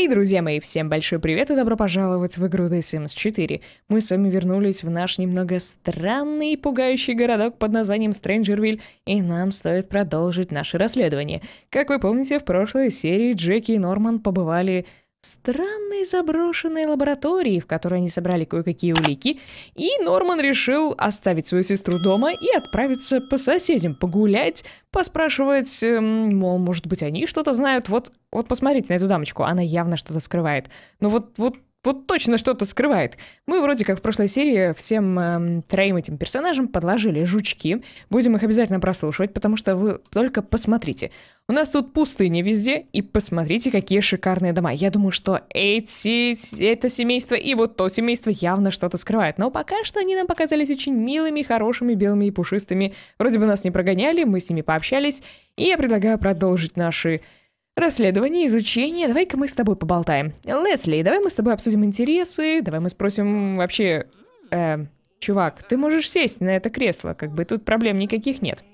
Эй, друзья мои, всем большой привет и добро пожаловать в игру The Sims 4. Мы с вами вернулись в наш немного странный и пугающий городок под названием Стрэнджервиль, и нам стоит продолжить наше расследование. Как вы помните, в прошлой серии Джеки и Норман побывали странной заброшенной лаборатории, в которой они собрали кое-какие улики, и Норман решил оставить свою сестру дома и отправиться по соседям погулять, поспрашивать, эм, мол, может быть, они что-то знают. Вот, вот посмотрите на эту дамочку, она явно что-то скрывает. Но вот, вот вот точно что-то скрывает. Мы вроде как в прошлой серии всем эм, троим этим персонажам подложили жучки. Будем их обязательно прослушивать, потому что вы только посмотрите. У нас тут пустыни везде, и посмотрите, какие шикарные дома. Я думаю, что эти, это семейство и вот то семейство явно что-то скрывает. Но пока что они нам показались очень милыми, хорошими, белыми и пушистыми. Вроде бы нас не прогоняли, мы с ними пообщались. И я предлагаю продолжить наши Расследование, изучение. Давай-ка мы с тобой поболтаем. Лесли, давай мы с тобой обсудим интересы. Давай мы спросим вообще... Э, чувак, ты можешь сесть на это кресло. Как бы тут проблем никаких нет.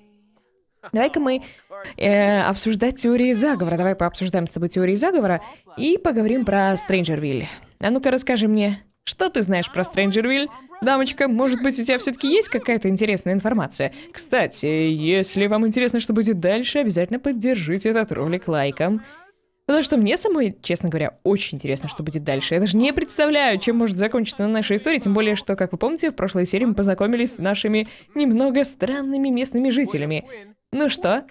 Давай-ка мы э, обсуждать теории заговора. Давай пообсуждаем с тобой теории заговора и поговорим про Стрэнджервиль. А ну-ка расскажи мне, что ты знаешь про Стрэнджервиль? Дамочка, может быть, у тебя все-таки есть какая-то интересная информация? Кстати, если вам интересно, что будет дальше, обязательно поддержите этот ролик лайком. Потому что мне самой, честно говоря, очень интересно, что будет дальше. Я даже не представляю, чем может закончиться наша история, тем более, что, как вы помните, в прошлой серии мы познакомились с нашими немного странными местными жителями. Ну что?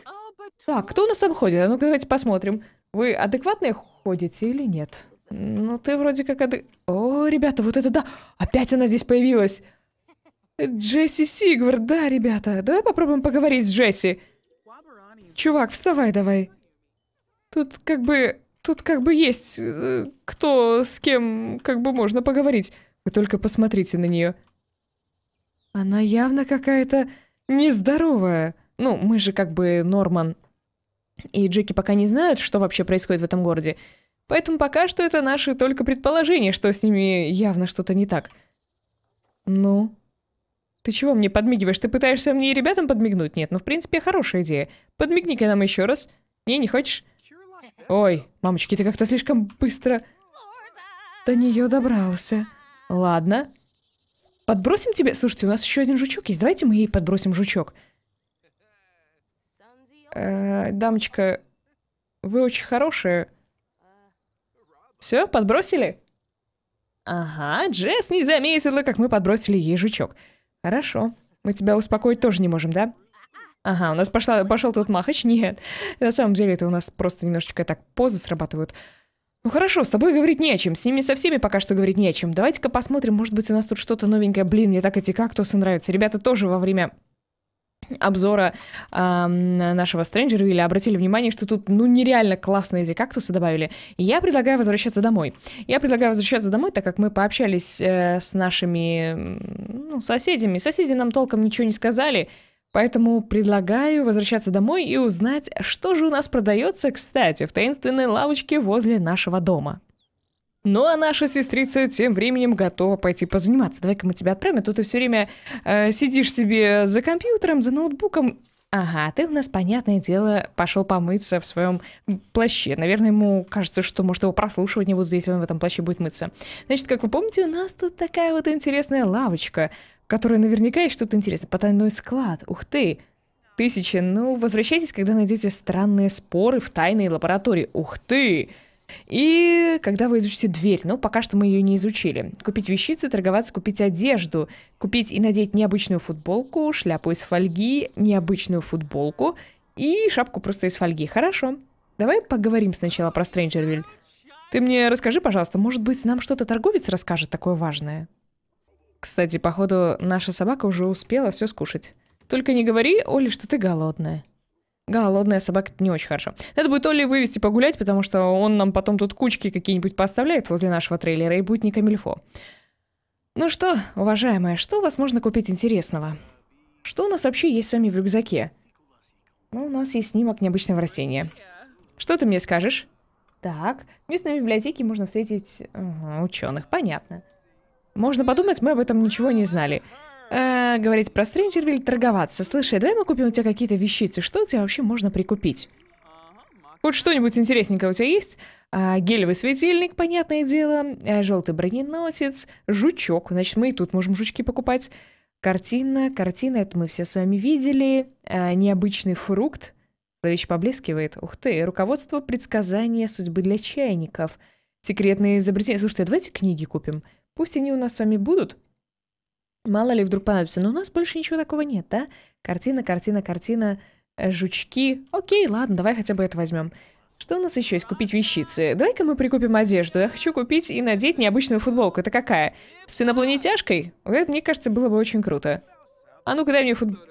Так, кто у нас там ходит? А ну-ка давайте посмотрим. Вы адекватные ходите или нет? Ну, ты вроде как... Од... О, ребята, вот это да! Опять она здесь появилась! Джесси Сигвард, да, ребята. Давай попробуем поговорить с Джесси. Чувак, вставай давай. Тут как бы... Тут как бы есть э, кто с кем как бы можно поговорить. Вы только посмотрите на нее. Она явно какая-то нездоровая. Ну, мы же как бы Норман и Джеки пока не знают, что вообще происходит в этом городе. Поэтому пока что это наши только предположения, что с ними явно что-то не так. Ну? Ты чего мне подмигиваешь? Ты пытаешься мне и ребятам подмигнуть? Нет, ну в принципе хорошая идея. Подмигни-ка нам еще раз. Не, не хочешь? Ой, мамочки, ты как-то слишком быстро... До нее добрался. Ладно. Подбросим тебе... Слушайте, у нас еще один жучок есть. Давайте мы ей подбросим жучок. Э -э, дамочка, вы очень хорошая. Все, подбросили? Ага, Джесс не заметила, как мы подбросили ей жучок. Хорошо. Мы тебя успокоить тоже не можем, да? Ага, у нас пошла, пошел тут махач. Нет, на самом деле это у нас просто немножечко так позы срабатывают. Ну хорошо, с тобой говорить не о чем, с ними со всеми пока что говорить не о чем. Давайте-ка посмотрим, может быть у нас тут что-то новенькое. Блин, мне так эти кактусы нравятся. Ребята тоже во время обзора э, нашего Стрэнджервилля обратили внимание, что тут ну нереально классные эти кактусы добавили. Я предлагаю возвращаться домой. Я предлагаю возвращаться домой, так как мы пообщались э, с нашими ну, соседями. Соседи нам толком ничего не сказали, поэтому предлагаю возвращаться домой и узнать, что же у нас продается, кстати, в таинственной лавочке возле нашего дома. Ну а наша сестрица тем временем готова пойти позаниматься. Давай-ка мы тебя отправим, а то ты все время э, сидишь себе за компьютером, за ноутбуком. Ага, ты у нас, понятное дело, пошел помыться в своем плаще. Наверное, ему кажется, что, может, его прослушивать не будут, если он в этом плаще будет мыться. Значит, как вы помните, у нас тут такая вот интересная лавочка, которая наверняка есть что-то интересное. Потайной склад. Ух ты! Тысячи. Ну, возвращайтесь, когда найдете странные споры в тайной лаборатории. Ух ты! И когда вы изучите дверь, ну, пока что мы ее не изучили. Купить вещицы, торговаться, купить одежду, купить и надеть необычную футболку, шляпу из фольги, необычную футболку и шапку просто из фольги. Хорошо. Давай поговорим сначала про Стрэнджервиль. Ты мне расскажи, пожалуйста, может быть, нам что-то торговец расскажет такое важное? Кстати, походу, наша собака уже успела все скушать. Только не говори, Оля, что ты голодная. Голодная собака это не очень хорошо. Надо будет Оли вывести погулять, потому что он нам потом тут кучки какие-нибудь поставляет возле нашего трейлера и будет не камильфо. Ну что, уважаемая, что у вас можно купить интересного? Что у нас вообще есть с вами в рюкзаке? Ну, у нас есть снимок необычного растения. Что ты мне скажешь? Так, в местной библиотеке можно встретить угу, ученых, понятно. Можно подумать, мы об этом ничего не знали. Э, говорить про Стринджервиль, торговаться. Слушай, давай мы купим у тебя какие-то вещицы. Что у тебя вообще можно прикупить? Вот что-нибудь интересненькое у тебя есть? А, гелевый светильник, понятное дело. А, желтый броненосец. Жучок. Значит, мы и тут можем жучки покупать. Картина. Картина, это мы все с вами видели. А, необычный фрукт. Словечко поблескивает. Ух ты. Руководство предсказания судьбы для чайников. Секретные изобретения. Слушайте, а давайте книги купим. Пусть они у нас с вами будут. Мало ли вдруг понадобится. Но у нас больше ничего такого нет, да? Картина, картина, картина, э, жучки. Окей, ладно, давай хотя бы это возьмем. Что у нас еще есть? Купить вещицы. Давай-ка мы прикупим одежду. Я хочу купить и надеть необычную футболку. Это какая? С инопланетяшкой? это, мне кажется, было бы очень круто. А ну-ка дай мне футболку.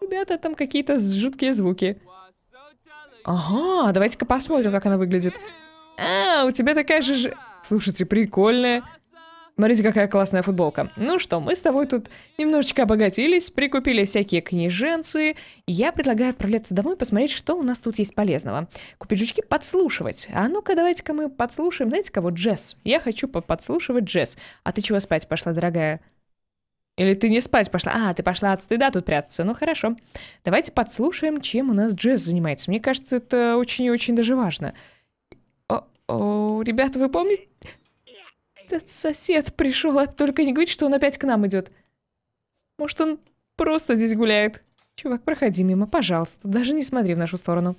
Ребята, там какие-то жуткие звуки. Ага, давайте-ка посмотрим, как она выглядит. А, у тебя такая же... Слушайте, прикольная. Смотрите, какая классная футболка. Ну что, мы с тобой тут немножечко обогатились, прикупили всякие книженцы. Я предлагаю отправляться домой посмотреть, что у нас тут есть полезного. Купить жучки, подслушивать. А ну-ка, давайте-ка мы подслушаем. Знаете кого? Джесс. Я хочу подслушивать Джесс. А ты чего спать пошла, дорогая? Или ты не спать пошла? А, ты пошла от стыда тут прятаться. Ну хорошо. Давайте подслушаем, чем у нас Джесс занимается. Мне кажется, это очень и очень даже важно. О, о ребята, вы помните? Этот сосед пришел, а только не говорит, что он опять к нам идет. Может, он просто здесь гуляет. Чувак, проходи мимо, пожалуйста. Даже не смотри в нашу сторону.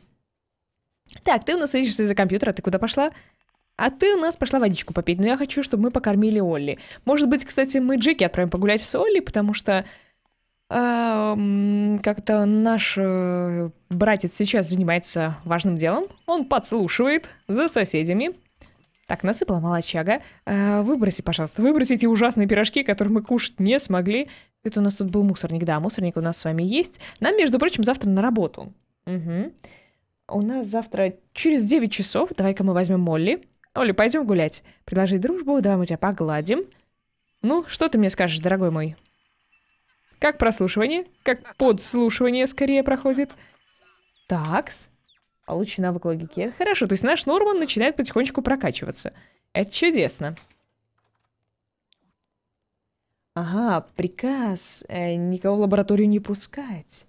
Так, ты у нас садишься за компьютер, а ты куда пошла? А ты у нас пошла водичку попить, но я хочу, чтобы мы покормили Олли. Может быть, кстати, мы Джеки отправим погулять с Олли, потому что как-то наш э, братец сейчас занимается важным делом. Он подслушивает за соседями. Так, насыпала молочага. Э, выброси, пожалуйста, выброси эти ужасные пирожки, которые мы кушать не смогли. Это у нас тут был мусорник, да, мусорник у нас с вами есть. Нам, между прочим, завтра на работу. Угу. У нас завтра через 9 часов. Давай-ка мы возьмем Молли. Оли, пойдем гулять. Предложи дружбу, давай мы тебя погладим. Ну, что ты мне скажешь, дорогой мой? Как прослушивание? Как подслушивание скорее проходит? Такс. Получи навык логики. Это хорошо. То есть наш Норман начинает потихонечку прокачиваться. Это чудесно. Ага, приказ. Э, никого в лабораторию не пускать.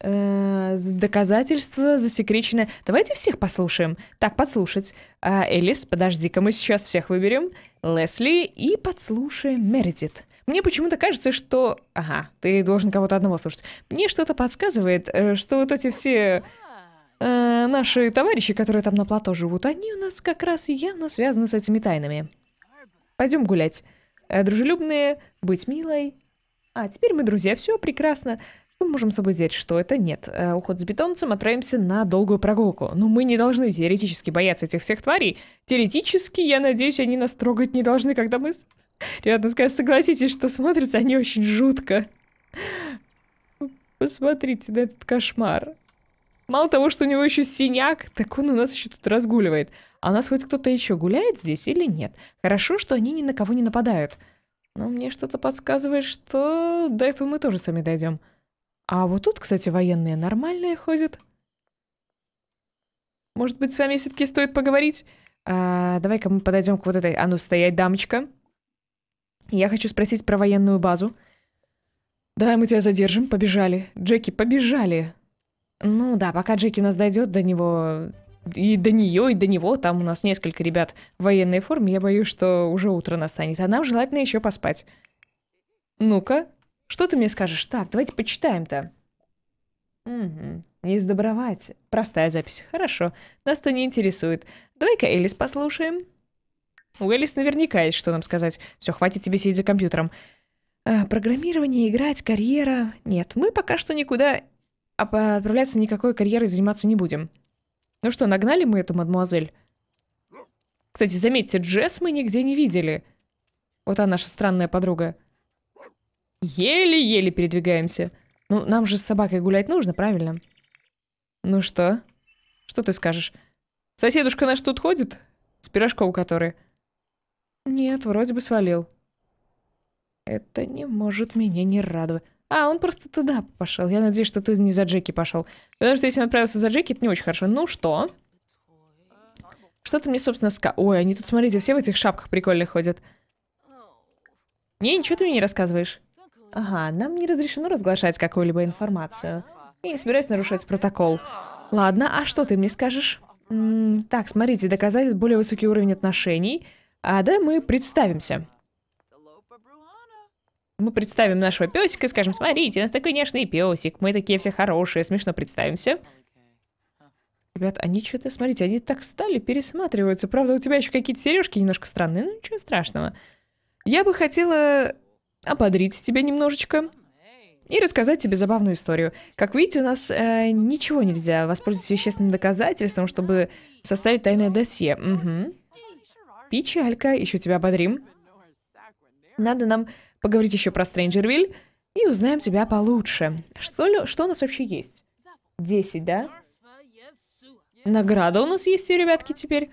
Э, доказательства засекречены. Давайте всех послушаем. Так, подслушать. Э, Элис, подожди-ка, мы сейчас всех выберем. Лесли и подслушаем Мередит. Мне почему-то кажется, что... Ага, ты должен кого-то одного слушать. Мне что-то подсказывает, э, что вот эти все э, наши товарищи, которые там на плато живут, они у нас как раз явно связаны с этими тайнами. Пойдем гулять. Э, дружелюбные, быть милой. А, теперь мы друзья, все прекрасно. мы можем с собой взять? Что это? Нет. Э, уход с бетонцем. отправимся на долгую прогулку. Но ну, мы не должны теоретически бояться этих всех тварей. Теоретически, я надеюсь, они нас трогать не должны, когда мы... Ребят, ну, скажем, согласитесь, что смотрятся они очень жутко. Посмотрите на этот кошмар. Мало того, что у него еще синяк, так он у нас еще тут разгуливает. А у нас хоть кто-то еще гуляет здесь или нет? Хорошо, что они ни на кого не нападают. Но мне что-то подсказывает, что до этого мы тоже с вами дойдем. А вот тут, кстати, военные нормальные ходят. Может быть, с вами все-таки стоит поговорить? А, Давай-ка мы подойдем к вот этой... А ну, стоять, дамочка. Я хочу спросить про военную базу. Давай мы тебя задержим. Побежали. Джеки, побежали. Ну да, пока Джеки нас дойдет до него, и до нее, и до него, там у нас несколько ребят в военной форме, я боюсь, что уже утро настанет, а нам желательно еще поспать. Ну-ка, что ты мне скажешь? Так, давайте почитаем-то. Угу. Не сдобровать. Простая запись. Хорошо. Нас-то не интересует. Давай-ка Элис послушаем. У Элис наверняка есть что нам сказать. Все, хватит тебе сидеть за компьютером. А, программирование, играть, карьера. Нет, мы пока что никуда а отправляться никакой карьерой заниматься не будем. Ну что, нагнали мы эту мадмуазель? Кстати, заметьте, Джесс мы нигде не видели. Вот она наша странная подруга. Еле-еле передвигаемся. Ну, нам же с собакой гулять нужно, правильно? Ну что? Что ты скажешь? Соседушка наш тут ходит? С пирожком который? Нет, вроде бы свалил. Это не может меня не радовать. А, он просто туда пошел. Я надеюсь, что ты не за Джеки пошел. Потому что если он отправился за Джеки, это не очень хорошо. Ну что? Что ты мне, собственно, ска... Ой, они тут, смотрите, все в этих шапках прикольно ходят. Не, ничего ты мне не рассказываешь. Ага, нам не разрешено разглашать какую-либо информацию. Я не собираюсь нарушать протокол. Ладно, а что ты мне скажешь? М -м так, смотрите, доказать более высокий уровень отношений. А да, мы представимся мы представим нашего песика и скажем, смотрите, у нас такой нежный песик, мы такие все хорошие, смешно представимся. Ребят, они что-то, смотрите, они так стали, пересматриваются. Правда, у тебя еще какие-то сережки немножко странные, ну ничего страшного. Я бы хотела ободрить тебя немножечко и рассказать тебе забавную историю. Как видите, у нас э, ничего нельзя воспользоваться вещественным доказательством, чтобы составить тайное досье. Угу. Печалька, еще тебя ободрим. Надо нам поговорить еще про Стрэнджервиль и узнаем тебя получше. Что, ли, что у нас вообще есть? Десять, да? Награда у нас есть, ребятки, теперь.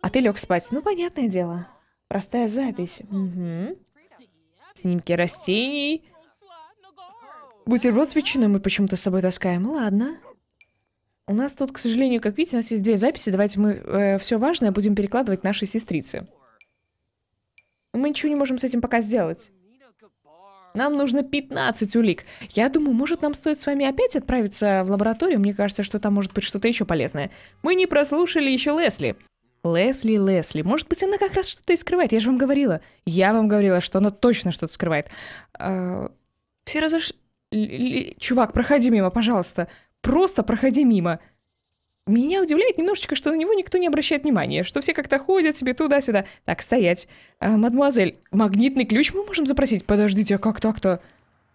А ты лег спать. Ну, понятное дело. Простая запись. Угу. Снимки растений. Бутерброд с ветчиной мы почему-то с собой таскаем. Ладно. У нас тут, к сожалению, как видите, у нас есть две записи. Давайте мы э, все важное будем перекладывать нашей сестрице. Мы ничего не можем с этим пока сделать. Нам нужно 15 улик. Я думаю, может, нам стоит с вами опять отправиться в лабораторию? Мне кажется, что там может быть что-то еще полезное. Мы не прослушали еще Лесли. Лесли, Лесли. Может быть, она как раз что-то и скрывает. Я же вам говорила. Я вам говорила, что она точно что-то скрывает. А, все разош... Чувак, проходи мимо, пожалуйста. Просто проходи мимо меня удивляет немножечко, что на него никто не обращает внимания, что все как-то ходят себе туда-сюда. Так, стоять. А, мадемуазель, магнитный ключ мы можем запросить? Подождите, а как так-то?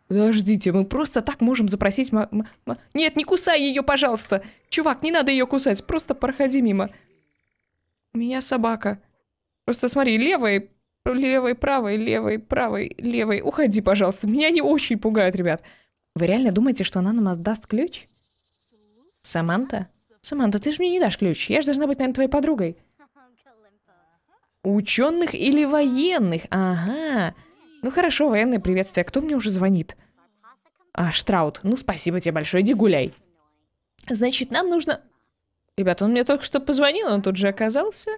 Подождите, мы просто так можем запросить... Ма ма Нет, не кусай ее, пожалуйста! Чувак, не надо ее кусать, просто проходи мимо. У меня собака. Просто смотри, левой, левой, правой, левой, правой, левой. Уходи, пожалуйста. Меня они очень пугают, ребят. Вы реально думаете, что она нам отдаст ключ? Саманта? Саманта, ты же мне не дашь ключ. Я же должна быть, наверное, твоей подругой. Ученых или военных? Ага. Ну хорошо, военное приветствие. Кто мне уже звонит? А, Штраут. Ну, спасибо тебе большое. Иди гуляй. Значит, нам нужно... Ребята, он мне только что позвонил, он тут же оказался.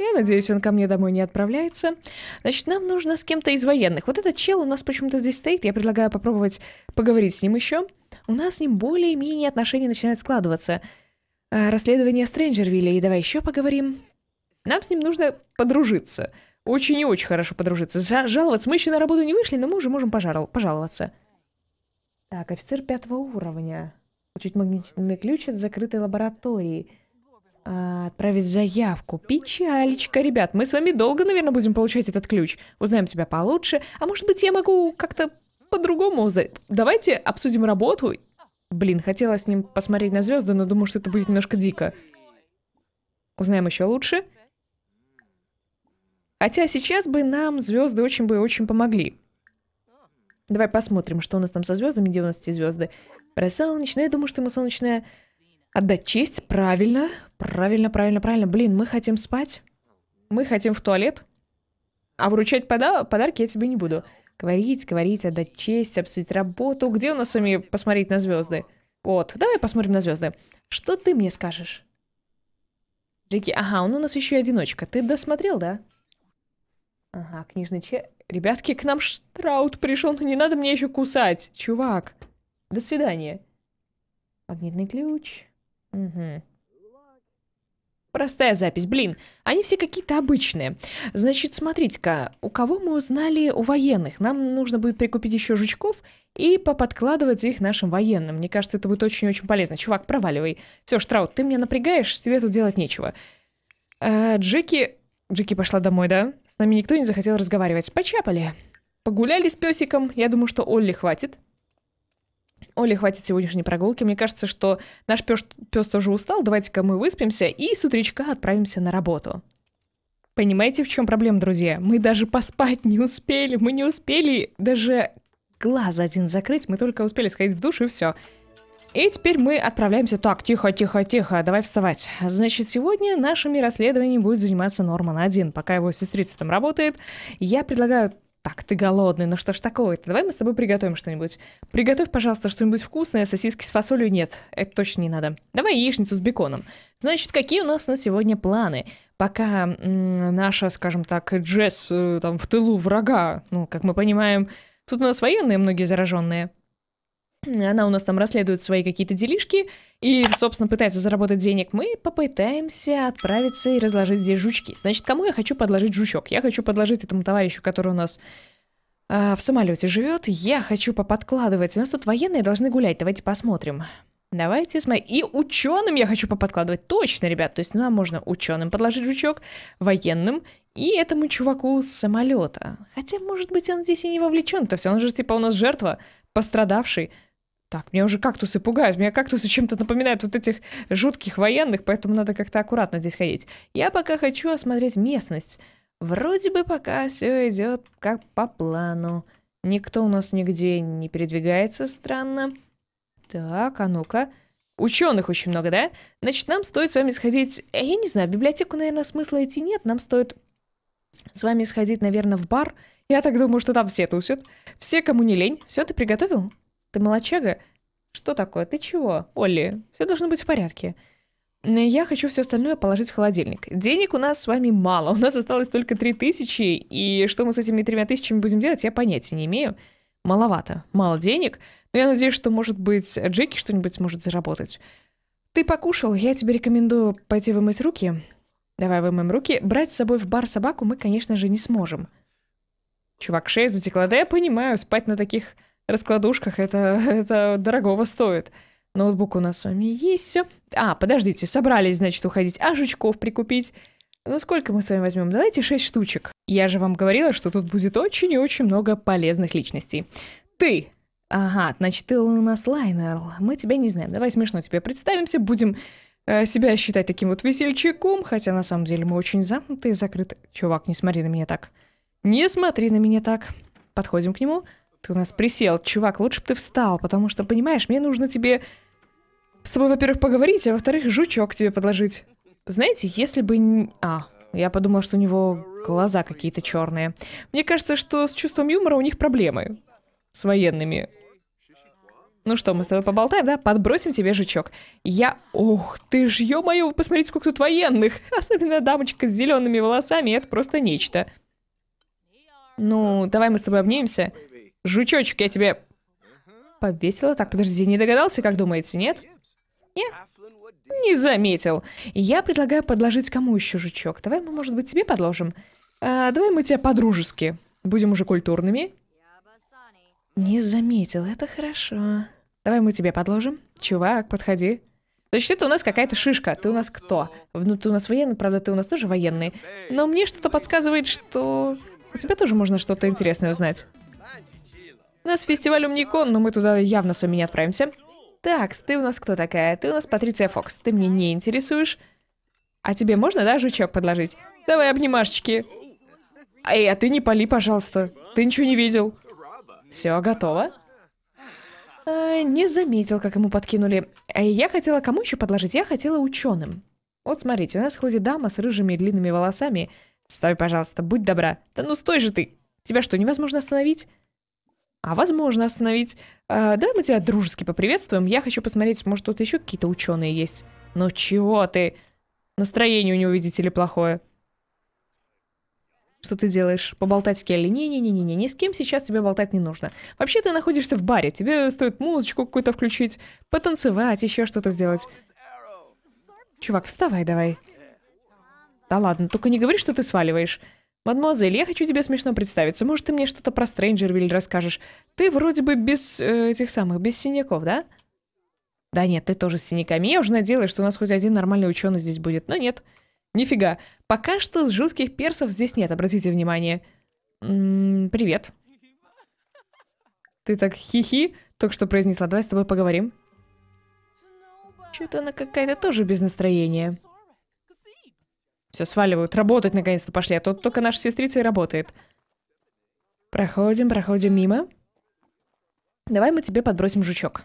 Я надеюсь, он ко мне домой не отправляется. Значит, нам нужно с кем-то из военных. Вот этот чел у нас почему-то здесь стоит. Я предлагаю попробовать поговорить с ним еще. У нас с ним более-менее отношения начинают складываться. Э, расследование Стрэнджервилля, и давай еще поговорим. Нам с ним нужно подружиться. Очень и очень хорошо подружиться. Жаловаться. Мы еще на работу не вышли, но мы уже можем пожарл- пожаловаться. Так, офицер пятого уровня. Получить магнитный ключ от закрытой лаборатории. А, отправить заявку. Печалечка, ребят. Мы с вами долго, наверное, будем получать этот ключ. Узнаем тебя получше. А может быть, я могу как-то по-другому... Давайте обсудим работу Блин, хотела с ним посмотреть на звезды, но думаю, что это будет немножко дико. Узнаем еще лучше. Хотя сейчас бы нам звезды очень бы очень помогли. Давай посмотрим, что у нас там со звездами, где у нас эти звезды. Про солнечное, я думаю, что ему солнечное отдать честь. Правильно, правильно, правильно, правильно. Блин, мы хотим спать. Мы хотим в туалет. А вручать пода подарки я тебе не буду. Говорить, говорить, отдать честь, обсудить работу. Где у нас с вами посмотреть на звезды? Вот, давай посмотрим на звезды. Что ты мне скажешь? Джеки, ага, он у нас еще и одиночка. Ты досмотрел, да? Ага, книжный че... Ребятки, к нам Штраут пришел, но не надо мне еще кусать. Чувак, до свидания. Магнитный ключ. Угу. Простая запись, блин. Они все какие-то обычные. Значит, смотрите-ка, у кого мы узнали у военных? Нам нужно будет прикупить еще жучков и поподкладывать их нашим военным. Мне кажется, это будет очень-очень полезно. Чувак, проваливай. Все, Штраут, ты меня напрягаешь, тебе тут делать нечего. А, Джеки... Джеки пошла домой, да? С нами никто не захотел разговаривать. Почапали. Погуляли с песиком. Я думаю, что Олли хватит. Оле хватит сегодняшней прогулки. Мне кажется, что наш пес, пес тоже устал. Давайте-ка мы выспимся и с утречка отправимся на работу. Понимаете, в чем проблема, друзья? Мы даже поспать не успели, мы не успели даже глаз один закрыть, мы только успели сходить в душ и все. И теперь мы отправляемся... Так, тихо, тихо, тихо, давай вставать. Значит, сегодня нашими расследованиями будет заниматься Норман один. Пока его сестрица там работает, я предлагаю так, ты голодный, ну что ж такое-то? Давай мы с тобой приготовим что-нибудь. Приготовь, пожалуйста, что-нибудь вкусное, сосиски с фасолью нет, это точно не надо. Давай яичницу с беконом. Значит, какие у нас на сегодня планы? Пока наша, скажем так, Джесс э, там в тылу врага, ну, как мы понимаем, тут у нас военные многие зараженные, она у нас там расследует свои какие-то делишки и, собственно, пытается заработать денег, мы попытаемся отправиться и разложить здесь жучки. Значит, кому я хочу подложить жучок? Я хочу подложить этому товарищу, который у нас э, в самолете живет. Я хочу поподкладывать. У нас тут военные должны гулять. Давайте посмотрим. Давайте смотреть. И ученым я хочу поподкладывать. Точно, ребят. То есть нам можно ученым подложить жучок, военным и этому чуваку с самолета. Хотя, может быть, он здесь и не вовлечен-то все. Он же типа у нас жертва, пострадавший. Так, меня уже кактусы пугают, меня кактусы чем-то напоминают вот этих жутких военных, поэтому надо как-то аккуратно здесь ходить. Я пока хочу осмотреть местность. Вроде бы пока все идет как по плану. Никто у нас нигде не передвигается, странно. Так, а ну-ка. Ученых очень много, да? Значит, нам стоит с вами сходить... Э, я не знаю, в библиотеку, наверное, смысла идти нет. Нам стоит с вами сходить, наверное, в бар. Я так думаю, что там все тусят. Все, кому не лень. Все, ты приготовил? Ты молочага? Что такое? Ты чего? Олли, все должно быть в порядке. Я хочу все остальное положить в холодильник. Денег у нас с вами мало, у нас осталось только 3000, и что мы с этими тремя тысячами будем делать, я понятия не имею. Маловато, мало денег, но я надеюсь, что, может быть, Джеки что-нибудь сможет заработать. Ты покушал, я тебе рекомендую пойти вымыть руки. Давай вымоем руки. Брать с собой в бар собаку мы, конечно же, не сможем. Чувак, шея затекла. Да я понимаю, спать на таких раскладушках это, это дорогого стоит. Ноутбук у нас с вами есть, все. А, подождите, собрались, значит, уходить, а жучков прикупить. Ну сколько мы с вами возьмем? Давайте 6 штучек. Я же вам говорила, что тут будет очень и очень много полезных личностей. Ты! Ага, значит, ты у нас лайнер. Мы тебя не знаем. Давай смешно тебе представимся, будем э, себя считать таким вот весельчаком, хотя на самом деле мы очень замкнутые и закрыты. Чувак, не смотри на меня так. Не смотри на меня так. Подходим к нему. Ты у нас присел. Чувак, лучше бы ты встал, потому что, понимаешь, мне нужно тебе с тобой, во-первых, поговорить, а во-вторых, жучок тебе подложить. Знаете, если бы... А, я подумала, что у него глаза какие-то черные. Мне кажется, что с чувством юмора у них проблемы. С военными. Ну что, мы с тобой поболтаем, да? Подбросим тебе жучок. Я... Ох, ты ж, ё-моё, посмотрите, сколько тут военных. Особенно дамочка с зелеными волосами, это просто нечто. Ну, давай мы с тобой обнимемся. Жучочек, я тебе повесила. Так, подожди, не догадался, как думаете, нет? Нет? Не заметил. Я предлагаю подложить кому еще жучок. Давай мы, может быть, тебе подложим. А, давай мы тебя по-дружески. Будем уже культурными. Не заметил, это хорошо. Давай мы тебе подложим. Чувак, подходи. Значит, это у нас какая-то шишка. Ты у нас кто? Ну, ты у нас военный, правда, ты у нас тоже военный. Но мне что-то подсказывает, что... У тебя тоже можно что-то интересное узнать. Нас фестиваль Умникон, но мы туда явно с вами не отправимся. Так, ты у нас кто такая? Ты у нас Патриция Фокс. Ты мне не интересуешь. А тебе можно, да, жучок подложить? Давай обнимашечки. Эй, а ты не пали, пожалуйста. Ты ничего не видел. Все, готово. А, не заметил, как ему подкинули. А я хотела кому еще подложить? Я хотела ученым. Вот смотрите, у нас ходит дама с рыжими длинными волосами. Стой, пожалуйста, будь добра. Да ну стой же ты. Тебя что, невозможно остановить? а возможно остановить. Э, давай мы тебя дружески поприветствуем. Я хочу посмотреть, может, тут еще какие-то ученые есть. Ну чего ты? Настроение у него, видите ли, плохое. Что ты делаешь? Поболтать с Келли? Не-не-не-не, ни с кем сейчас тебе болтать не нужно. Вообще ты находишься в баре, тебе стоит музычку какую-то включить, потанцевать, еще что-то сделать. Чувак, вставай давай. Да ладно, только не говори, что ты сваливаешь. «Мадемуазель, я хочу тебе смешно представиться. Может, ты мне что-то про Стрэнджервиль расскажешь? Ты вроде бы без э, этих самых, без синяков, да?» «Да нет, ты тоже с синяками. Я уже надеялась, что у нас хоть один нормальный ученый здесь будет, но нет. Нифига. Пока что жутких персов здесь нет, обратите внимание. М -м, привет. Ты так хихи только что произнесла. Давай с тобой поговорим. Что-то она какая-то тоже без настроения. Все, сваливают. Работать наконец-то пошли, а тут только наша сестрица и работает. Проходим, проходим мимо. Давай мы тебе подбросим жучок.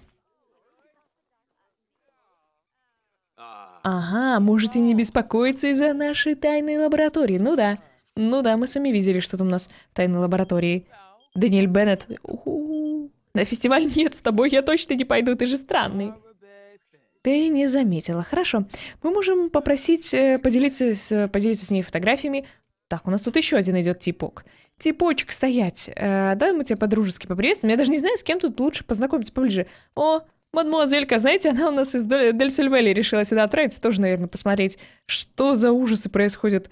Ага, можете не беспокоиться из-за нашей тайной лаборатории. Ну да. Ну да, мы с вами видели, что там у нас в тайной лаборатории. Даниэль Беннет. На фестиваль нет, с тобой я точно не пойду, ты же странный. Ты не заметила. Хорошо. Мы можем попросить э, поделиться с, поделиться с ней фотографиями. Так, у нас тут еще один идет типок. Типочек, стоять. Э, да, мы тебя по-дружески поприветствуем. Я даже не знаю, с кем тут лучше познакомиться поближе. О, мадмуазелька, знаете, она у нас из Дель-Сюльвелли решила сюда отправиться. Тоже, наверное, посмотреть, что за ужасы происходят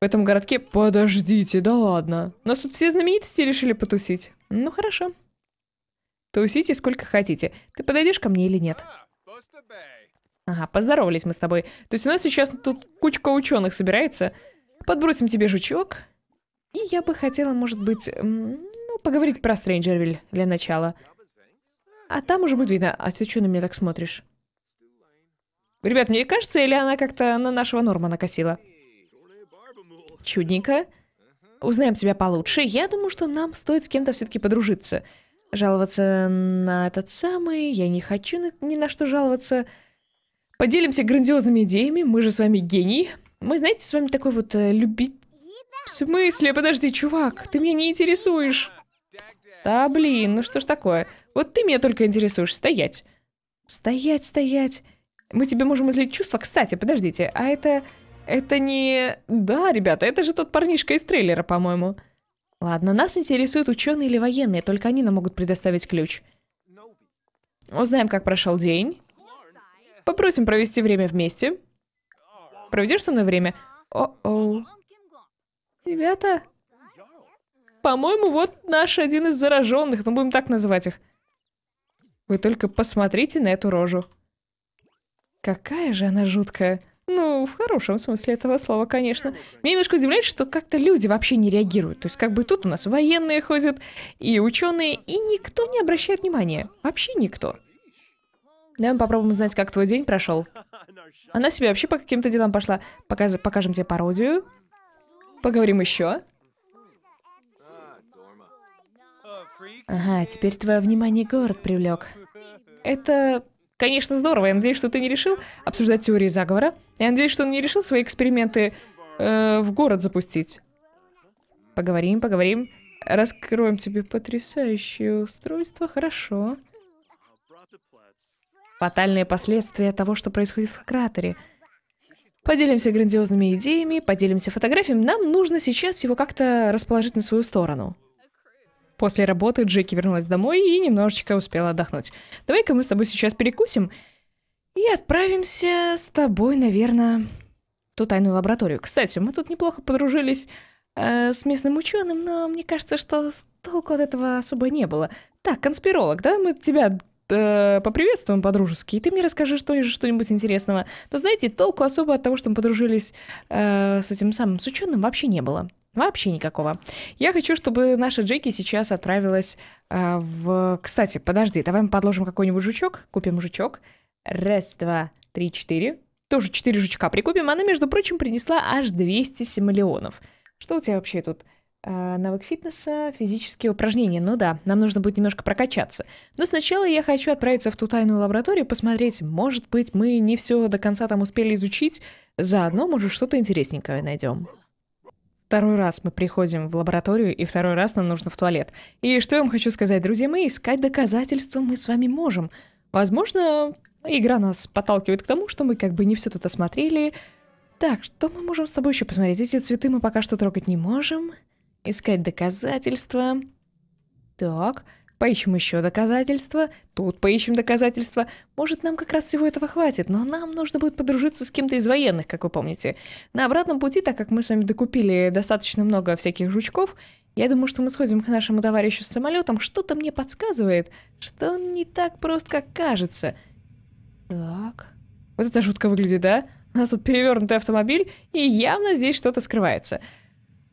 в этом городке. Подождите, да ладно. У нас тут все знаменитости решили потусить. Ну, хорошо. Тусите сколько хотите. Ты подойдешь ко мне или нет? Ага, поздоровались мы с тобой. То есть у нас сейчас тут кучка ученых собирается. Подбросим тебе жучок. И я бы хотела, может быть, ну, поговорить про Стрэнджервиль для начала. А там уже будет видно. А ты что на меня так смотришь? Ребят, мне кажется, или она как-то на нашего Норма накосила? Чудненько. Узнаем тебя получше. Я думаю, что нам стоит с кем-то все-таки подружиться. Жаловаться на этот самый, я не хочу на, ни на что жаловаться. Поделимся грандиозными идеями, мы же с вами гений. Мы, знаете, с вами такой вот э, любить... В смысле? Подожди, чувак, ты меня не интересуешь. Да блин, ну что ж такое? Вот ты меня только интересуешь, стоять. Стоять, стоять. Мы тебе можем излить чувства. Кстати, подождите, а это... Это не... Да, ребята, это же тот парнишка из трейлера, по-моему. Ладно, нас интересуют ученые или военные, только они нам могут предоставить ключ. Узнаем, как прошел день. Попросим провести время вместе. Проведешь со мной время? О-оу. Ребята. По-моему, вот наш один из зараженных, ну будем так называть их. Вы только посмотрите на эту рожу. Какая же она жуткая. Ну, в хорошем смысле этого слова, конечно. Меня немножко удивляет, что как-то люди вообще не реагируют. То есть как бы тут у нас военные ходят, и ученые, и никто не обращает внимания. Вообще никто. Давай мы попробуем узнать, как твой день прошел. Она себе вообще по каким-то делам пошла. Показ покажем тебе пародию. Поговорим еще. Ага, теперь твое внимание город привлек. Это Конечно, здорово. Я надеюсь, что ты не решил обсуждать теории заговора. Я надеюсь, что он не решил свои эксперименты э, в город запустить. Поговорим, поговорим. Раскроем тебе потрясающее устройство. Хорошо. Фатальные последствия того, что происходит в кратере. Поделимся грандиозными идеями, поделимся фотографиями. Нам нужно сейчас его как-то расположить на свою сторону. После работы Джеки вернулась домой и немножечко успела отдохнуть. Давай-ка мы с тобой сейчас перекусим и отправимся с тобой, наверное, в ту тайную лабораторию. Кстати, мы тут неплохо подружились э, с местным ученым, но мне кажется, что толку от этого особо не было. Так, конспиролог, да, мы тебя э, поприветствуем по-дружески, и ты мне расскажи что, что-нибудь интересного. Но знаете, толку особо от того, что мы подружились э, с этим самым, с ученым, вообще не было. Вообще никакого. Я хочу, чтобы наша Джеки сейчас отправилась э, в... Кстати, подожди, давай мы подложим какой-нибудь жучок. Купим жучок. Раз, два, три, четыре. Тоже четыре жучка прикупим. Она, между прочим, принесла аж 200 симолеонов. Что у тебя вообще тут? Э, навык фитнеса, физические упражнения. Ну да, нам нужно будет немножко прокачаться. Но сначала я хочу отправиться в ту тайную лабораторию, посмотреть, может быть, мы не все до конца там успели изучить. Заодно, может, что-то интересненькое найдем. Второй раз мы приходим в лабораторию, и второй раз нам нужно в туалет. И что я вам хочу сказать, друзья мои, искать доказательства мы с вами можем. Возможно, игра нас подталкивает к тому, что мы как бы не все тут осмотрели. Так, что мы можем с тобой еще посмотреть? Эти цветы мы пока что трогать не можем. Искать доказательства. Так, поищем еще доказательства, тут поищем доказательства. Может, нам как раз всего этого хватит, но нам нужно будет подружиться с кем-то из военных, как вы помните. На обратном пути, так как мы с вами докупили достаточно много всяких жучков, я думаю, что мы сходим к нашему товарищу с самолетом. Что-то мне подсказывает, что он не так прост, как кажется. Так. Вот это жутко выглядит, да? У нас тут перевернутый автомобиль, и явно здесь что-то скрывается.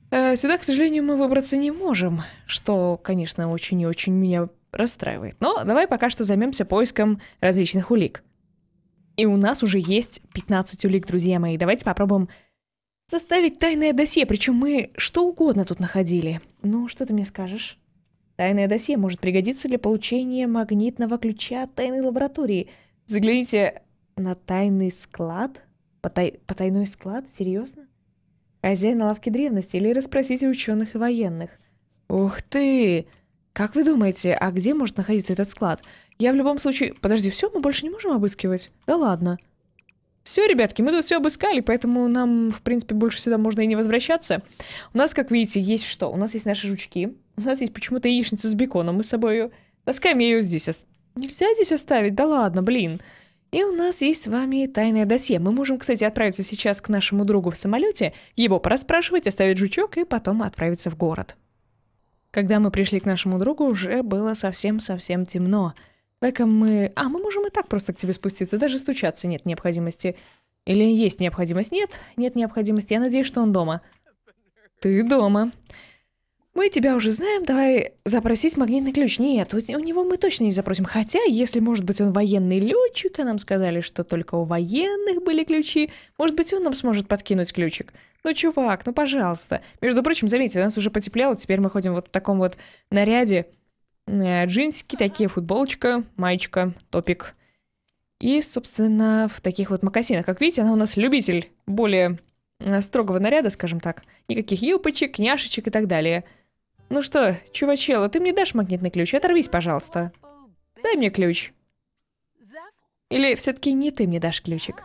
Э, сюда, к сожалению, мы выбраться не можем, что, конечно, очень и очень меня расстраивает. Но давай пока что займемся поиском различных улик. И у нас уже есть 15 улик, друзья мои. Давайте попробуем составить тайное досье. Причем мы что угодно тут находили. Ну, что ты мне скажешь? Тайное досье может пригодиться для получения магнитного ключа от тайной лаборатории. Загляните на тайный склад. По, тай... по тайной склад? Серьезно? хозяина лавки древности или расспросите ученых и военных. Ух ты! Как вы думаете, а где может находиться этот склад? Я в любом случае... Подожди, все, мы больше не можем обыскивать? Да ладно. Все, ребятки, мы тут все обыскали, поэтому нам, в принципе, больше сюда можно и не возвращаться. У нас, как видите, есть что? У нас есть наши жучки. У нас есть почему-то яичница с беконом. Мы с собой ее... Таскаем ее здесь. Нельзя здесь оставить? Да ладно, блин. Блин. И у нас есть с вами тайное досье. Мы можем, кстати, отправиться сейчас к нашему другу в самолете, его проспрашивать, оставить жучок и потом отправиться в город. Когда мы пришли к нашему другу, уже было совсем-совсем темно. давай мы... А, мы можем и так просто к тебе спуститься, даже стучаться нет необходимости. Или есть необходимость? Нет, нет необходимости. Я надеюсь, что он дома. Ты дома мы тебя уже знаем, давай запросить магнитный ключ. Нет, у, него мы точно не запросим. Хотя, если, может быть, он военный летчик, а нам сказали, что только у военных были ключи, может быть, он нам сможет подкинуть ключик. Ну, чувак, ну, пожалуйста. Между прочим, заметьте, у нас уже потеплело, теперь мы ходим вот в таком вот наряде. Э, джинсики такие, футболочка, маечка, топик. И, собственно, в таких вот макасинах. Как видите, она у нас любитель более э, строгого наряда, скажем так. Никаких юпочек, няшечек и так далее. Ну что, чувачела, ты мне дашь магнитный ключ? Оторвись, пожалуйста. Дай мне ключ. Или все-таки не ты мне дашь ключик?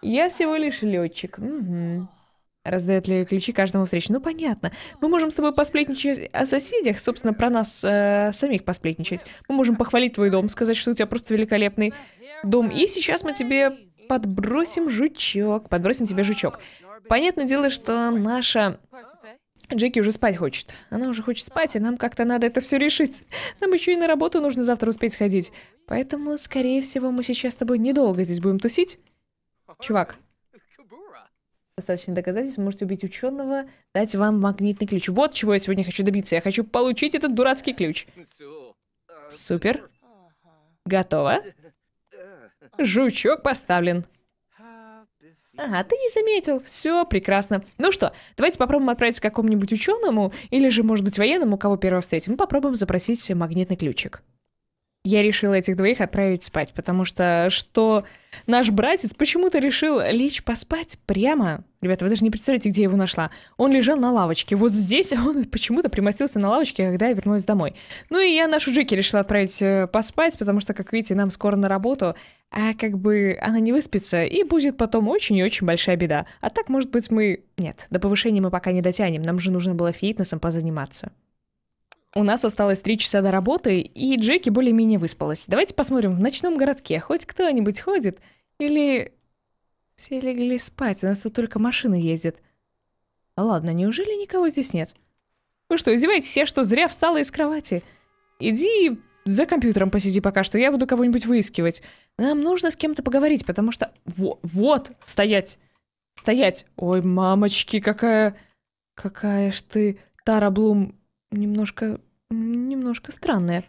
Я всего лишь летчик. Угу. Раздает ли ключи каждому встречу? Ну, понятно. Мы можем с тобой посплетничать о соседях, собственно, про нас э, самих посплетничать. Мы можем похвалить твой дом, сказать, что у тебя просто великолепный дом. И сейчас мы тебе подбросим жучок. Подбросим тебе жучок. Понятное дело, что наша Джеки уже спать хочет. Она уже хочет спать, и нам как-то надо это все решить. Нам еще и на работу нужно завтра успеть сходить. Поэтому, скорее всего, мы сейчас с тобой недолго здесь будем тусить. Чувак. Достаточно доказательств, можете убить ученого, дать вам магнитный ключ. Вот чего я сегодня хочу добиться. Я хочу получить этот дурацкий ключ. Супер. Готово. Жучок поставлен. Ага, ты не заметил. Все прекрасно. Ну что, давайте попробуем отправиться к какому-нибудь ученому или же, может быть, военному, кого первого встретим. мы Попробуем запросить магнитный ключик. Я решила этих двоих отправить спать, потому что что наш братец почему-то решил лечь поспать прямо. Ребята, вы даже не представляете, где я его нашла. Он лежал на лавочке. Вот здесь он почему-то примостился на лавочке, когда я вернулась домой. Ну и я нашу Джеки решила отправить э, поспать, потому что, как видите, нам скоро на работу, а как бы она не выспится, и будет потом очень и очень большая беда. А так, может быть, мы... Нет, до повышения мы пока не дотянем, нам же нужно было фитнесом позаниматься. У нас осталось три часа до работы, и Джеки более-менее выспалась. Давайте посмотрим, в ночном городке хоть кто-нибудь ходит? Или... Все легли спать, у нас тут только машины ездят. А ладно, неужели никого здесь нет? Вы что, издеваетесь? Я что, зря встала из кровати? Иди за компьютером посиди пока что, я буду кого-нибудь выискивать. Нам нужно с кем-то поговорить, потому что... Во вот, стоять! Стоять! Ой, мамочки, какая... Какая ж ты, Тара Блум, немножко... Немножко странная.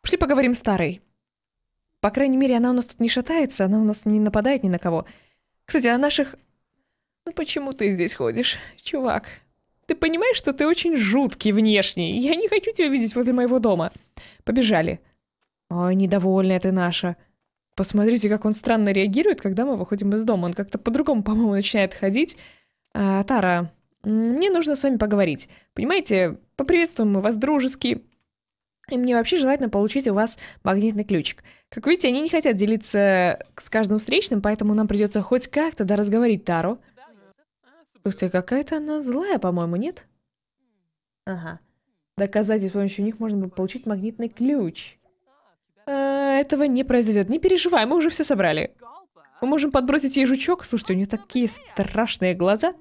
Пошли поговорим с Тарой. По крайней мере, она у нас тут не шатается, она у нас не нападает ни на кого. Кстати, о наших... Ну почему ты здесь ходишь, чувак? Ты понимаешь, что ты очень жуткий внешний. Я не хочу тебя видеть возле моего дома. Побежали. Ой, недовольная ты наша. Посмотрите, как он странно реагирует, когда мы выходим из дома. Он как-то по-другому, по-моему, начинает ходить. А, Тара, мне нужно с вами поговорить. Понимаете, поприветствуем мы вас дружески. И мне вообще желательно получить у вас магнитный ключик. Как видите, они не хотят делиться э, с каждым встречным, поэтому нам придется хоть как-то доразговорить Тару. Ух какая-то она злая, по-моему, нет? Ага. Доказать, с помощью них можно было получить магнитный ключ. А, этого не произойдет. Не переживай, мы уже все собрали. Мы можем подбросить ей жучок. Слушайте, у нее такие страшные глаза.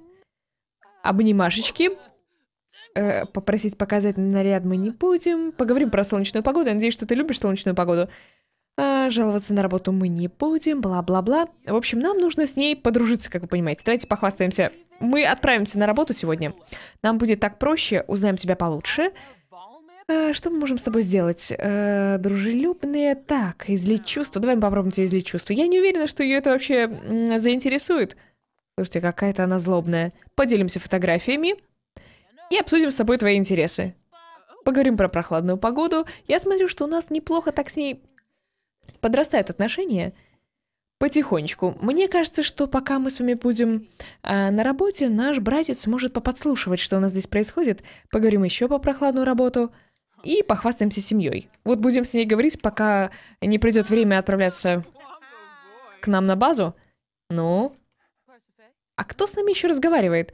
Обнимашечки. Э, попросить показать наряд мы не будем. Поговорим про солнечную погоду. Я надеюсь, что ты любишь солнечную погоду. А, жаловаться на работу мы не будем, бла-бла-бла. В общем, нам нужно с ней подружиться, как вы понимаете. Давайте похвастаемся. Мы отправимся на работу сегодня. Нам будет так проще, узнаем тебя получше. А, что мы можем с тобой сделать? А, дружелюбные. Так, излить чувство. Давай мы попробуем тебя излить чувство. Я не уверена, что ее это вообще заинтересует. Слушайте, какая-то она злобная. Поделимся фотографиями и обсудим с тобой твои интересы. Поговорим про прохладную погоду. Я смотрю, что у нас неплохо так с ней подрастают отношения потихонечку. Мне кажется, что пока мы с вами будем э, на работе, наш братец может поподслушивать, что у нас здесь происходит. Поговорим еще по прохладную работу и похвастаемся семьей. Вот будем с ней говорить, пока не придет время отправляться к нам на базу. Ну? А кто с нами еще разговаривает?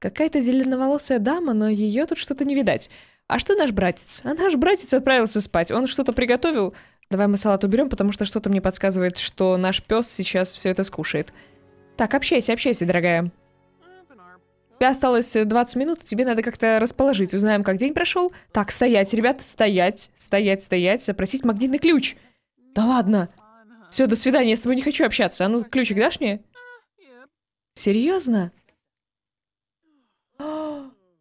Какая-то зеленоволосая дама, но ее тут что-то не видать. А что наш братец? А наш братец отправился спать. Он что-то приготовил, Давай мы салат уберем, потому что что-то мне подсказывает, что наш пес сейчас все это скушает. Так, общайся, общайся, дорогая. Тебе осталось 20 э, минут, тебе надо как-то расположить. Узнаем, как день прошел. Так, стоять, ребят, стоять, стоять, стоять. Запросить магнитный ключ. Да ладно. Все, до свидания, я с тобой не хочу общаться. А ну, ключик дашь мне? Серьезно?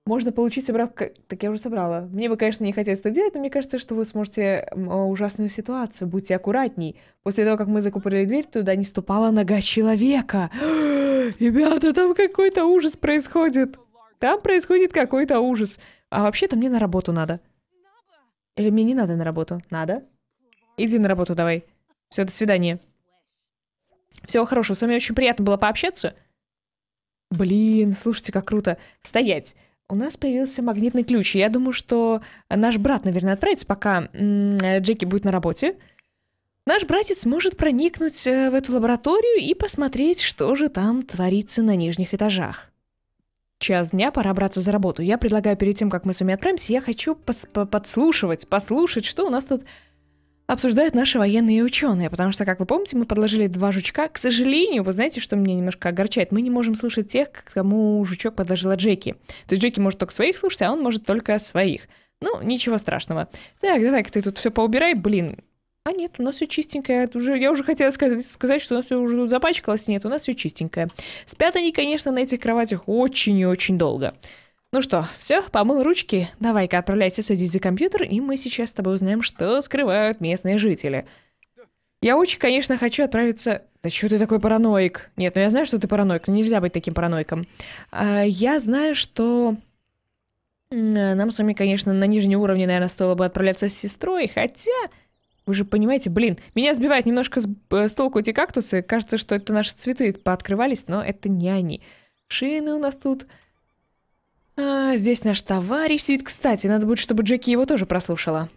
можно получить, собрав... Так я уже собрала. Мне бы, конечно, не хотелось это делать, но мне кажется, что вы сможете э, ужасную ситуацию. Будьте аккуратней. После того, как мы закупорили дверь, туда не ступала нога человека. Ребята, там какой-то ужас происходит. Там происходит какой-то ужас. А вообще-то мне на работу надо. Или мне не надо на работу? Надо. Иди на работу давай. Все, до свидания. Всего хорошего. С вами очень приятно было пообщаться. Блин, слушайте, как круто. Стоять. У нас появился магнитный ключ. Я думаю, что наш брат, наверное, отправится, пока Джеки будет на работе. Наш братец может проникнуть э, в эту лабораторию и посмотреть, что же там творится на нижних этажах. Час дня, пора браться за работу. Я предлагаю перед тем, как мы с вами отправимся, я хочу подслушивать, послушать, что у нас тут обсуждают наши военные ученые, потому что, как вы помните, мы подложили два жучка. К сожалению, вы знаете, что меня немножко огорчает? Мы не можем слушать тех, кому жучок подложила Джеки. То есть Джеки может только своих слушать, а он может только своих. Ну, ничего страшного. Так, давай-ка ты тут все поубирай, блин. А нет, у нас все чистенькое. Уже, я уже хотела сказать, сказать, что у нас все уже тут запачкалось. Нет, у нас все чистенькое. Спят они, конечно, на этих кроватях очень и очень долго. Ну что, все, помыл ручки? Давай-ка отправляйся садись за компьютер, и мы сейчас с тобой узнаем, что скрывают местные жители. Я очень, конечно, хочу отправиться... Да что ты такой параноик? Нет, ну я знаю, что ты параноик, но нельзя быть таким параноиком. А, я знаю, что... Э, нам с вами, конечно, на нижнем уровне, наверное, стоило бы отправляться с сестрой, хотя... Вы же понимаете, блин, меня сбивает немножко с, э, с толку эти кактусы. Кажется, что это наши цветы пооткрывались, но это не они. Шины у нас тут... А, здесь наш товарищ сидит. Кстати, надо будет, чтобы Джеки его тоже прослушала.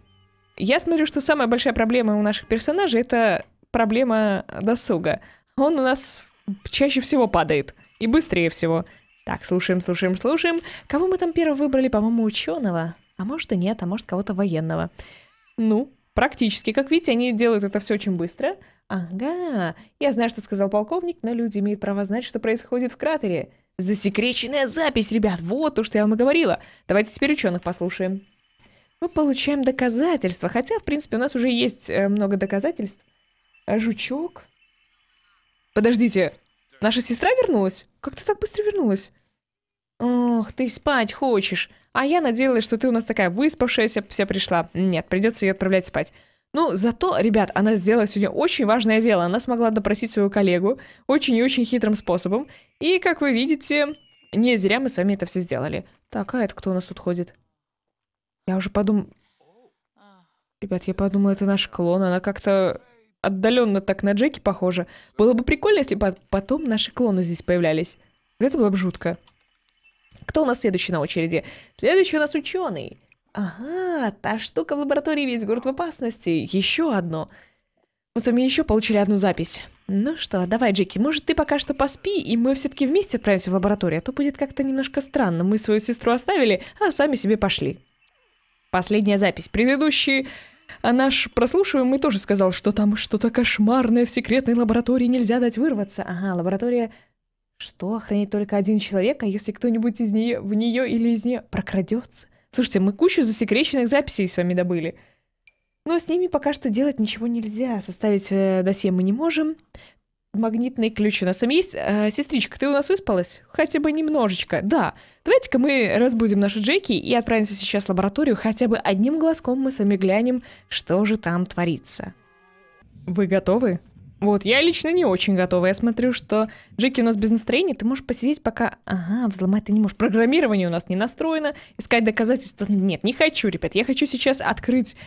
Я смотрю, что самая большая проблема у наших персонажей — это проблема досуга. Он у нас чаще всего падает. И быстрее всего. Так, слушаем, слушаем, слушаем. Кого мы там первым выбрали? По-моему, ученого. А может и нет, а может кого-то военного. Ну, практически. Как видите, они делают это все очень быстро. Ага, я знаю, что сказал полковник, но люди имеют право знать, что происходит в кратере. Засекреченная запись, ребят, вот то, что я вам и говорила. Давайте теперь ученых послушаем. Мы получаем доказательства, хотя, в принципе, у нас уже есть э, много доказательств. А жучок? Подождите, наша сестра вернулась? Как ты так быстро вернулась? Ох, ты спать хочешь. А я надеялась, что ты у нас такая выспавшаяся, вся пришла. Нет, придется ее отправлять спать. Ну, зато, ребят, она сделала сегодня очень важное дело. Она смогла допросить свою коллегу очень и очень хитрым способом. И, как вы видите, не зря мы с вами это все сделали. Так, а это кто у нас тут ходит? Я уже подумал... Ребят, я подумала, это наш клон. Она как-то отдаленно так на Джеки похожа. Было бы прикольно, если бы потом наши клоны здесь появлялись. Это было бы жутко. Кто у нас следующий на очереди? Следующий у нас ученый. Ага, та штука в лаборатории весь город в опасности. Еще одно. Мы с вами еще получили одну запись. Ну что, давай, Джеки, может, ты пока что поспи, и мы все-таки вместе отправимся в лабораторию, а то будет как-то немножко странно. Мы свою сестру оставили, а сами себе пошли. Последняя запись. Предыдущий а наш прослушиваемый тоже сказал, что там что-то кошмарное в секретной лаборатории, нельзя дать вырваться. Ага, лаборатория... Что, охранять только один человек, а если кто-нибудь из нее, в нее или из нее прокрадется? Слушайте, мы кучу засекреченных записей с вами добыли. Но с ними пока что делать ничего нельзя. Составить э, досье мы не можем. Магнитные ключи у нас там есть. Э, сестричка, ты у нас выспалась? Хотя бы немножечко. Да. Давайте-ка мы разбудим нашу Джеки и отправимся сейчас в лабораторию. Хотя бы одним глазком мы с вами глянем, что же там творится. Вы готовы? Вот, я лично не очень готова. Я смотрю, что Джеки у нас без настроения, ты можешь посидеть пока... Ага, взломать ты не можешь. Программирование у нас не настроено. Искать доказательства... Нет, не хочу, ребят. Я хочу сейчас открыть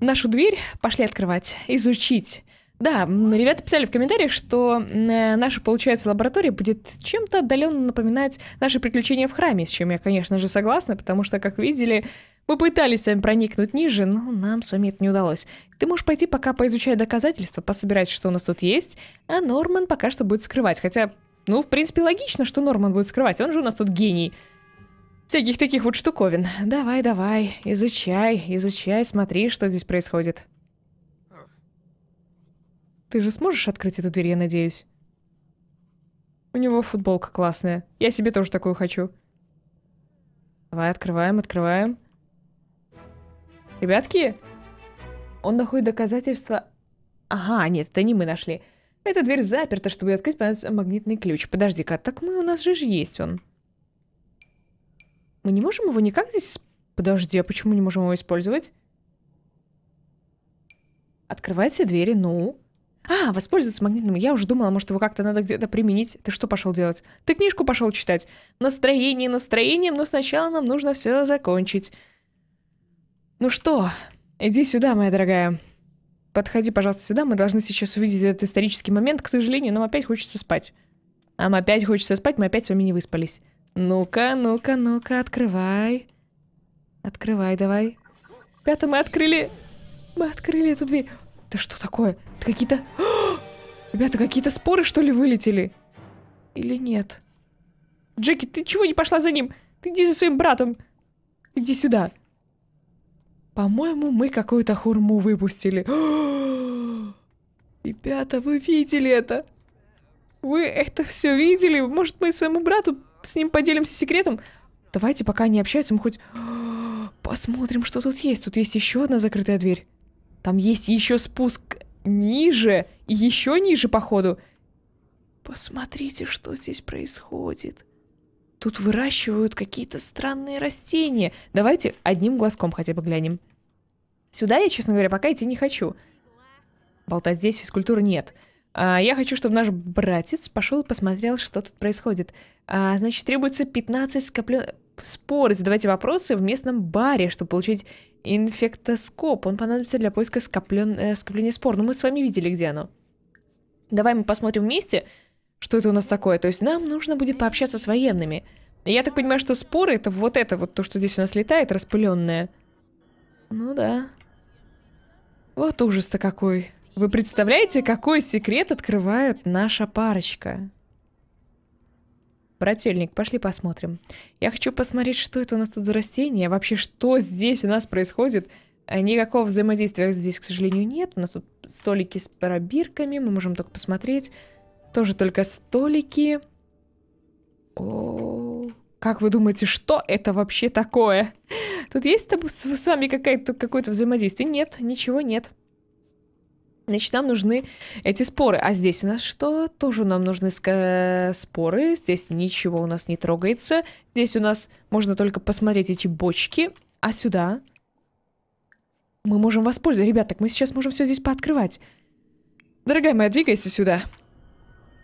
нашу дверь. Пошли открывать, изучить. Да, ребята писали в комментариях, что э, наша, получается, лаборатория будет чем-то отдаленно напоминать наши приключения в храме, с чем я, конечно же, согласна, потому что, как видели, мы пытались с вами проникнуть ниже, но нам с вами это не удалось. Ты можешь пойти пока поизучать доказательства, пособирать, что у нас тут есть, а Норман пока что будет скрывать. Хотя, ну, в принципе, логично, что Норман будет скрывать, он же у нас тут гений. Всяких таких вот штуковин. Давай, давай, изучай, изучай, смотри, что здесь происходит. Ты же сможешь открыть эту дверь, я надеюсь? У него футболка классная. Я себе тоже такую хочу. Давай, открываем, открываем. Ребятки, он находит доказательства... Ага, нет, это не мы нашли. Эта дверь заперта, чтобы ее открыть, понадобится магнитный ключ. Подожди-ка, а так мы у нас же есть он. Мы не можем его никак здесь... Подожди, а почему не можем его использовать? Открывайте двери, ну... А, воспользоваться магнитным. Я уже думала, может, его как-то надо где-то применить. Ты что пошел делать? Ты книжку пошел читать. Настроение настроением, но сначала нам нужно все закончить. Ну что, иди сюда, моя дорогая. Подходи, пожалуйста, сюда. Мы должны сейчас увидеть этот исторический момент. К сожалению, нам опять хочется спать. Нам опять хочется спать, мы опять с вами не выспались. Ну-ка, ну-ка, ну-ка, открывай. Открывай, давай. Пята, мы открыли... Мы открыли эту дверь. Да что такое? Это какие-то... Ребята, какие-то споры, что ли, вылетели? Или нет? Джеки, ты чего не пошла за ним? Ты иди за своим братом. Иди сюда. По-моему, мы какую-то хурму выпустили. Ребята, вы видели это? Вы это все видели? Может, мы своему брату с ним поделимся секретом? Давайте, пока они общаются, мы хоть посмотрим, что тут есть. Тут есть еще одна закрытая дверь. Там есть еще спуск ниже и еще ниже, походу. Посмотрите, что здесь происходит. Тут выращивают какие-то странные растения. Давайте одним глазком хотя бы глянем. Сюда я, честно говоря, пока идти не хочу. Болтать здесь физкультуры нет. А, я хочу, чтобы наш братец пошел и посмотрел, что тут происходит. А, значит, требуется 15 скоплен спор. задавайте вопросы в местном баре, чтобы получить инфектоскоп. Он понадобится для поиска скоплен... Э, скопления спор. Но ну, мы с вами видели, где оно. Давай мы посмотрим вместе, что это у нас такое. То есть нам нужно будет пообщаться с военными. Я так понимаю, что споры это вот это вот то, что здесь у нас летает, распыленное. Ну да. Вот ужас-то какой. Вы представляете, какой секрет открывает наша парочка? Брательник, пошли посмотрим. Я хочу посмотреть, что это у нас тут за растение, а вообще что здесь у нас происходит. А никакого взаимодействия здесь, к сожалению, нет. У нас тут столики с пробирками, мы можем только посмотреть. Тоже только столики. О, -о, -о. как вы думаете, что это вообще такое? Тут есть с вами какое-то какое взаимодействие? Нет, ничего нет. Значит, нам нужны эти споры. А здесь у нас что? Тоже нам нужны э, споры. Здесь ничего у нас не трогается. Здесь у нас можно только посмотреть эти бочки. А сюда? Мы можем воспользоваться. Ребят, так мы сейчас можем все здесь пооткрывать. Дорогая моя, двигайся сюда.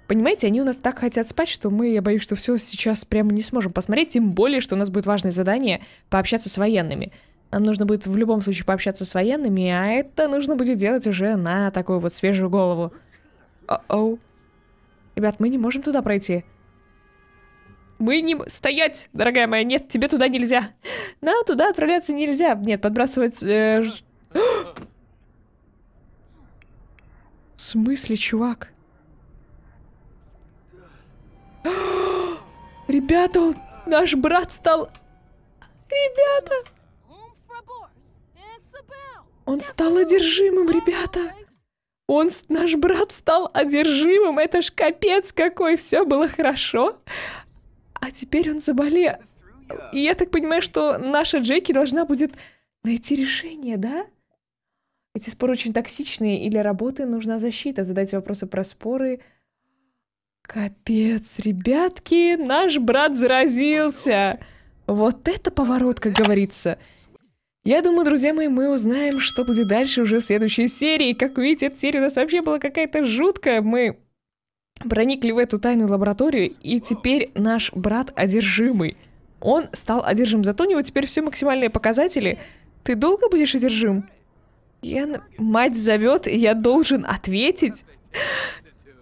Понимаете, они у нас так хотят спать, что мы, я боюсь, что все сейчас прямо не сможем посмотреть, тем более, что у нас будет важное задание пообщаться с военными. Нам нужно будет в любом случае пообщаться с военными, а это нужно будет делать уже на такую вот свежую голову. О-оу. Ребят, мы не можем туда пройти. Мы не... Стоять, дорогая моя, нет, тебе туда нельзя. На, туда отправляться нельзя. Нет, подбрасывать... Э... В смысле, чувак? Ребята, наш брат стал... Ребята! Он стал одержимым, ребята! Он, наш брат, стал одержимым. Это ж капец какой, все было хорошо. А теперь он заболел. И я так понимаю, что наша Джеки должна будет найти решение, да? Эти споры очень токсичные, или работы нужна защита, задайте вопросы про споры, Капец, ребятки, наш брат заразился. Вот это поворот, как говорится. Я думаю, друзья мои, мы узнаем, что будет дальше уже в следующей серии. Как видите, эта серия у нас вообще была какая-то жуткая. Мы проникли в эту тайную лабораторию, и теперь наш брат одержимый. Он стал одержим, зато у него теперь все максимальные показатели. Ты долго будешь одержим? Я... Мать зовет, и я должен ответить?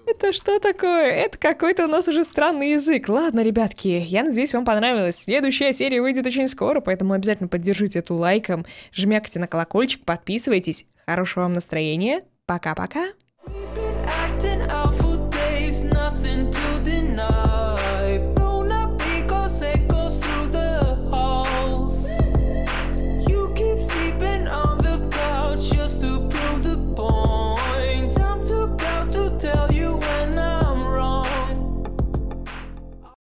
Это что такое? Это какой-то у нас уже странный язык. Ладно, ребятки, я надеюсь, вам понравилось. Следующая серия выйдет очень скоро, поэтому обязательно поддержите эту лайком, жмякайте на колокольчик, подписывайтесь. Хорошего вам настроения. Пока-пока. nothing to deny